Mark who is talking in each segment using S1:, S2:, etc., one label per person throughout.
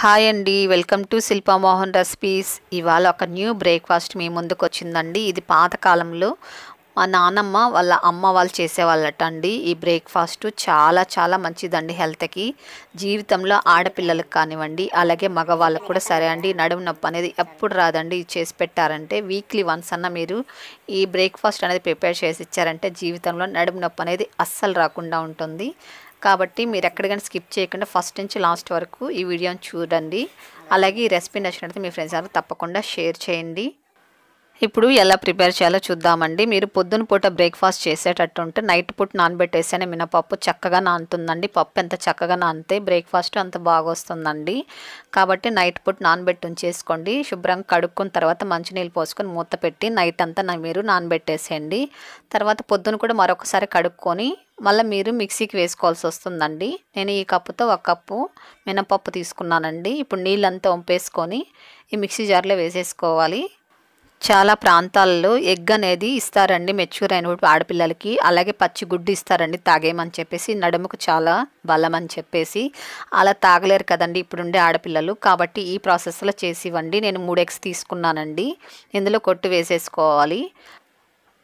S1: hi అండి welcome to Shilpa Mohan recipes ఇవాళ ఒక న్యూ బ్రేక్ఫాస్ట్ మీ ముందుకు వచ్చిందండి ఇది పాతకాలంలో మా నానమ్మ వాళ్ళ అమ్మ వాళ్ళు చేసేవాళ్ళట అండి ఈ బ్రేక్ఫాస్ట్ చాలా చాలా మంచిదండి హెల్త్కి జీవితంలో ఆడపిల్లలకు కానివ్వండి అలాగే మగవాళ్ళకు కూడా సరే అండి నడుము నొప్పి అనేది ఎప్పుడు రాదండి చేసి పెట్టారంటే వీక్లీ వన్స్ అన్న మీరు ఈ బ్రేక్ఫాస్ట్ అనేది ప్రిపేర్ చేసి ఇచ్చారంటే జీవితంలో నడుము నొప్పి అనేది అస్సలు రాకుండా ఉంటుంది కాబట్టి మీరు ఎక్కడికైనా స్కిప్ చేయకుండా ఫస్ట్ నుంచి లాస్ట్ వరకు ఈ వీడియోని చూడండి అలాగే ఈ రెసిపీ నచ్చినట్లయితే మీ ఫ్రెండ్స్ అందరూ తప్పకుండా షేర్ చేయండి ఇప్పుడు ఎలా ప్రిపేర్ చేయాలో చూద్దామండి మీరు పొద్దున పూట బ్రేక్ఫాస్ట్ చేసేటట్టు ఉంటే నైట్ పూట నానబెట్టేస్తేనే మినపప్పు చక్కగా నానుతుందండి పప్పు ఎంత చక్కగా నానితే బ్రేక్ఫాస్ట్ అంత బాగా వస్తుందండి కాబట్టి నైట్ పూట నానబెట్టి ఉంచేసుకోండి శుభ్రంగా కడుక్కున్న తర్వాత మంచినీళ్ళు పోసుకొని మూత పెట్టి నైట్ అంతా మీరు నానబెట్టేసేయండి తర్వాత పొద్దున కూడా మరొకసారి కడుక్కొని మళ్ళీ మీరు మిక్సీకి వేసుకోవాల్సి వస్తుందండి నేను ఈ కప్పుతో ఒక కప్పు మినపప్పు తీసుకున్నానండి ఇప్పుడు నీళ్ళంతా వంపేసుకొని ఈ మిక్సీ జార్లో వేసేసుకోవాలి చాలా ప్రాంతాల్లో ఎగ్ అనేది ఇస్తారండి మెచ్యూర్ అయిన ఆడపిల్లలకి అలాగే పచ్చి గుడ్డు ఇస్తారండి తాగేమని చెప్పేసి నడుముకు చాలా బలమని చెప్పేసి అలా తాగలేరు కదండి ఇప్పుడుండే ఆడపిల్లలు కాబట్టి ఈ ప్రాసెస్లో చేసి ఇవ్వండి నేను మూడు ఎగ్స్ తీసుకున్నానండి ఇందులో కొట్టు వేసేసుకోవాలి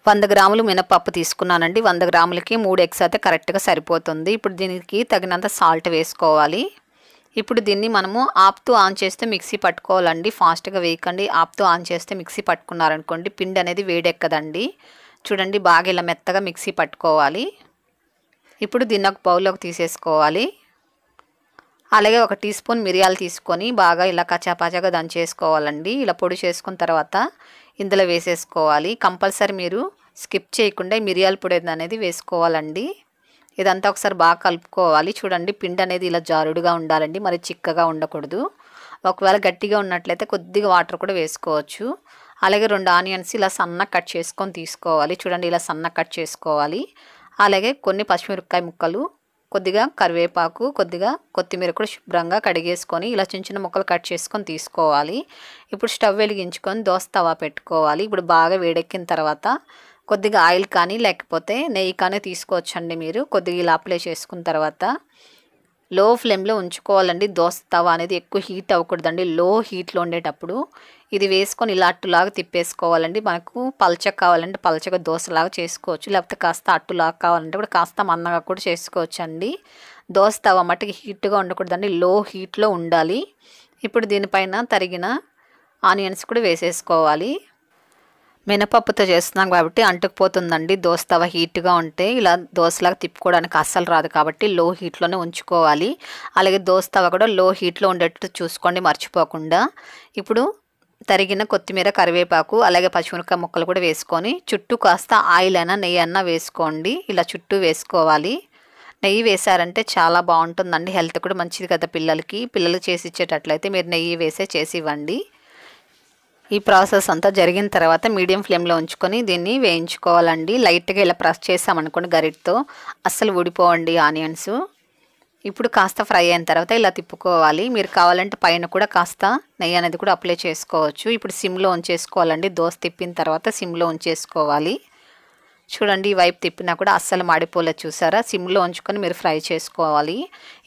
S1: వంద గ్రాములు మినపప్పు తీసుకున్నానండి వంద గ్రాములకి మూడు ఎగ్స్ అయితే కరెక్ట్గా సరిపోతుంది ఇప్పుడు దీనికి తగినంత సాల్ట్ వేసుకోవాలి ఇప్పుడు దీన్ని మనము ఆప్తో ఆన్ చేస్తే మిక్సీ పట్టుకోవాలండి ఫాస్ట్గా వేయకండి ఆప్తో ఆన్ చేస్తే మిక్సీ పట్టుకున్నారనుకోండి పిండి అనేది వేడెక్కదండి చూడండి బాగా ఇలా మెత్తగా మిక్సీ పట్టుకోవాలి ఇప్పుడు దీన్ని ఒక బౌల్లోకి తీసేసుకోవాలి అలాగే ఒక టీ స్పూన్ మిరియాలు తీసుకొని బాగా ఇలా కచాపచాగా దంచేసుకోవాలండి ఇలా పొడి చేసుకున్న తర్వాత ఇందులో వేసేసుకోవాలి కంపల్సరీ మీరు స్కిప్ చేయకుండా మిరియాల పొడి అనేది వేసుకోవాలండి ఇదంతా ఒకసారి బాగా కలుపుకోవాలి చూడండి పిండి అనేది ఇలా జారుడుగా ఉండాలండి మరి చిక్కగా ఉండకూడదు ఒకవేళ గట్టిగా ఉన్నట్లయితే కొద్దిగా వాటర్ కూడా వేసుకోవచ్చు అలాగే రెండు ఆనియన్స్ ఇలా సన్న కట్ చేసుకొని తీసుకోవాలి చూడండి ఇలా సన్న కట్ చేసుకోవాలి అలాగే కొన్ని పచ్చిమిరపకాయ ముక్కలు కొద్దిగా కరివేపాకు కొద్దిగా కొత్తిమీర కూడా శుభ్రంగా కడిగేసుకొని ఇలా చిన్న చిన్న ముక్కలు కట్ చేసుకొని తీసుకోవాలి ఇప్పుడు స్టవ్ వెలిగించుకొని దోశ తవా పెట్టుకోవాలి ఇప్పుడు బాగా వేడెక్కిన తర్వాత కొద్దిగా ఆయిల్ కానీ లేకపోతే నెయ్యి కానీ తీసుకోవచ్చండి మీరు కొద్దిగా ఇలా అప్లై చేసుకున్న తర్వాత లో ఫ్లేమ్లో ఉంచుకోవాలండి దోశ తవ అనేది ఎక్కువ హీట్ అవ్వకూడదండి లో హీట్లో ఉండేటప్పుడు ఇది వేసుకొని ఇలా అట్టులాగా తిప్పేసుకోవాలండి మనకు పలచగా కావాలంటే పలచగా దోశలాగా చేసుకోవచ్చు లేకపోతే కాస్త అట్టులాగా కావాలంటే కూడా కాస్త మందంగా కూడా చేసుకోవచ్చు అండి దోశ తవ మట్టికి హీట్గా ఉండకూడదండి లో హీట్లో ఉండాలి ఇప్పుడు దీనిపైన తరిగిన ఆనియన్స్ కూడా వేసేసుకోవాలి మినపప్పుతో చేస్తున్నాం కాబట్టి అంటుకుపోతుందండి దోశ తవ హీట్గా ఉంటే ఇలా దోశలాగా తిప్పుకోవడానికి అస్సలు రాదు కాబట్టి లో హీట్లోనే ఉంచుకోవాలి అలాగే దోశ తవ కూడా లో హీట్లో ఉండేటట్టు చూసుకోండి మర్చిపోకుండా ఇప్పుడు తరిగిన కొత్తిమీర కరివేపాకు అలాగే పచ్చిమిరకాయ ముక్కలు కూడా వేసుకొని చుట్టూ కాస్త ఆయిల్ అయినా నెయ్యి అయినా వేసుకోండి ఇలా చుట్టూ వేసుకోవాలి నెయ్యి వేశారంటే చాలా బాగుంటుందండి హెల్త్ కూడా మంచిది కదా పిల్లలకి పిల్లలు చేసి ఇచ్చేటట్లయితే మీరు నెయ్యి వేసే చేసి ఇవ్వండి ఈ ప్రాసెస్ అంతా జరిగిన తర్వాత మీడియం ఫ్లేమ్లో ఉంచుకొని దీన్ని వేయించుకోవాలండి లైట్గా ఇలా ప్రెస్ చేసామనుకోండి గరిటతో అస్సలు ఊడిపోవండి ఆనియన్స్ ఇప్పుడు కాస్త ఫ్రై అయిన తర్వాత ఇలా తిప్పుకోవాలి మీరు కావాలంటే పైన కూడా కాస్త నెయ్యి అనేది కూడా అప్లై చేసుకోవచ్చు ఇప్పుడు సిమ్లో ఉంచేసుకోవాలండి దోశ తిప్పిన తర్వాత సిమ్లో ఉంచేసుకోవాలి చూడండి ఈ వైపు తిప్పినా కూడా అస్సలు మాడిపోలే చూసారా సిమ్లో ఉంచుకొని మీరు ఫ్రై చేసుకోవాలి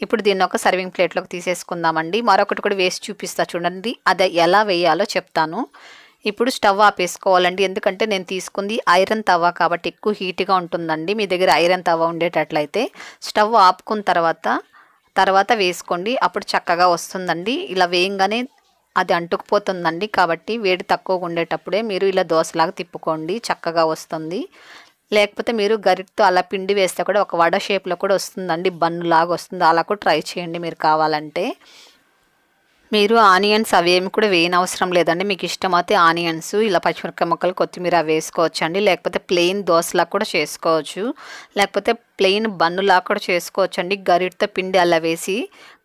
S1: ఇప్పుడు దీన్ని ఒక సర్వింగ్ ప్లేట్లోకి తీసేసుకుందామండి మరొకటి కూడా వేసి చూపిస్తా చూడండి అది ఎలా వేయాలో చెప్తాను ఇప్పుడు స్టవ్ ఆపేసుకోవాలండి ఎందుకంటే నేను తీసుకుంది ఐరన్ తవ్వ కాబట్టి ఎక్కువ హీట్గా ఉంటుందండి మీ దగ్గర ఐరన్ తవ్వ ఉండేటట్లయితే స్టవ్ ఆపుకున్న తర్వాత తర్వాత వేసుకోండి అప్పుడు చక్కగా వస్తుందండి ఇలా వేయంగానే అది అంటుకుపోతుందండి కాబట్టి వేడి తక్కువగా ఉండేటప్పుడే మీరు ఇలా దోశలాగా తిప్పుకోండి చక్కగా వస్తుంది లేకపోతే మీరు గరిటతో అలా పిండి వేస్తే కూడా ఒక వడ షేప్లో కూడా వస్తుందండి బన్ను లాగా వస్తుంది అలా కూడా ట్రై చేయండి మీరు కావాలంటే మీరు ఆనియన్స్ అవేమి కూడా వేయని అవసరం లేదండి మీకు ఇష్టమైతే ఆనియన్స్ ఇలా పచ్చిమిరపకాయ ముక్కలు కొత్తిమీర వేసుకోవచ్చు అండి లేకపోతే ప్లెయిన్ దోశలా కూడా చేసుకోవచ్చు లేకపోతే ప్లెయిన్ బన్నులా కూడా చేసుకోవచ్చు అండి గరిటతో పిండి అలా వేసి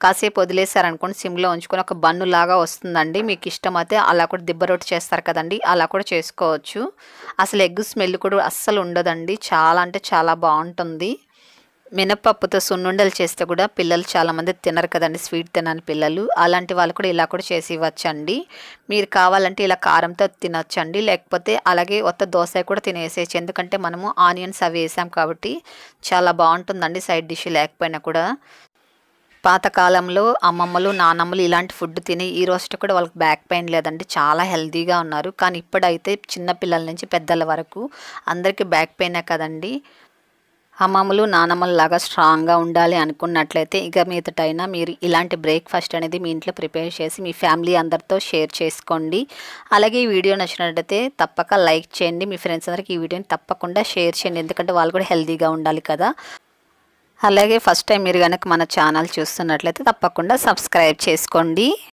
S1: కాసేపు అనుకోండి సిమ్లో ఉంచుకొని ఒక బన్నులాగా వస్తుందండి మీకు ఇష్టమైతే అలా కూడా దిబ్బ రొట్టి చేస్తారు కదండి అలా కూడా చేసుకోవచ్చు అసలు ఎగ్ స్మెల్ కూడా అస్సలు ఉండదండి చాలా అంటే చాలా బాగుంటుంది మినప్పప్పుతో సున్నుండలు చేస్తే కూడా పిల్లలు చాలామంది తినరు కదండి స్వీట్ తినని పిల్లలు అలాంటి వాళ్ళు కూడా ఇలా కూడా చేసి ఇవ్వచ్చండి మీరు కావాలంటే ఇలా కారంతో తినొచ్చండి లేకపోతే అలాగే కొత్త దోశ కూడా తినేసేయచ్చు ఎందుకంటే మనము ఆనియన్స్ అవి వేసాం కాబట్టి చాలా బాగుంటుందండి సైడ్ డిష్ లేకపోయినా కూడా పాతకాలంలో అమ్మమ్మలు నానమ్మలు ఇలాంటి ఫుడ్ తిని ఈ రోజు కూడా వాళ్ళకి బ్యాక్ పెయిన్ లేదండి చాలా హెల్దీగా ఉన్నారు కానీ ఇప్పుడైతే చిన్నపిల్లల నుంచి పెద్దల వరకు అందరికీ బ్యాక్ పెయినే కదండి అమ్మమ్మలు నానమ్మలలాగా స్ట్రాంగ్గా ఉండాలి అనుకున్నట్లయితే ఇక అయినా మీరు ఇలాంటి బ్రేక్ఫాస్ట్ అనేది మీ ఇంట్లో ప్రిపేర్ చేసి మీ ఫ్యామిలీ అందరితో షేర్ చేసుకోండి అలాగే ఈ వీడియో నచ్చినట్లయితే తప్పక లైక్ చేయండి మీ ఫ్రెండ్స్ అందరికి ఈ వీడియోని తప్పకుండా షేర్ చేయండి ఎందుకంటే వాళ్ళు కూడా హెల్తీగా ఉండాలి కదా అలాగే ఫస్ట్ టైం మీరు కనుక మన ఛానల్ చూస్తున్నట్లయితే తప్పకుండా సబ్స్క్రైబ్ చేసుకోండి